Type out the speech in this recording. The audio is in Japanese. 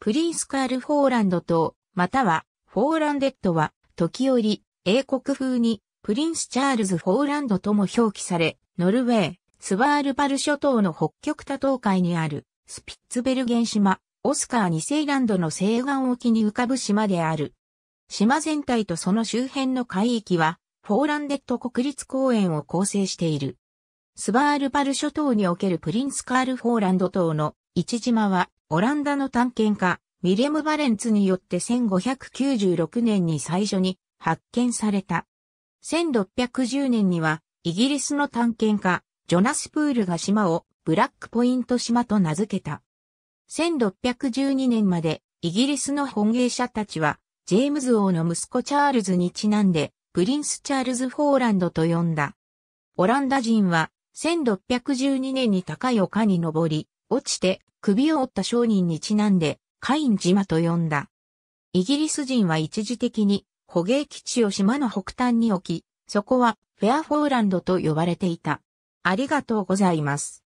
プリンスカール・フォーランド島、またはフォーランデットは、時折、英国風に、プリンス・チャールズ・フォーランドとも表記され、ノルウェー、スワールバル諸島の北極多島海にある、スピッツベルゲン島、オスカーセ世ランドの西岸沖に浮かぶ島である。島全体とその周辺の海域は、フォーランデット国立公園を構成している。スバールバル諸島におけるプリンスカールフォーランド島の一島はオランダの探検家、ミレム・バレンツによって1596年に最初に発見された。1610年には、イギリスの探検家、ジョナス・プールが島をブラックポイント島と名付けた。1612年までイギリスの本営者たちは、ジェームズ王の息子チャールズにちなんで、プリンス・チャールズ・フォーランドと呼んだ。オランダ人は、1612年に高い丘に登り、落ちて首を折った商人にちなんで、カイン島と呼んだ。イギリス人は一時的に捕鯨基地を島の北端に置き、そこはフェアフォーランドと呼ばれていた。ありがとうございます。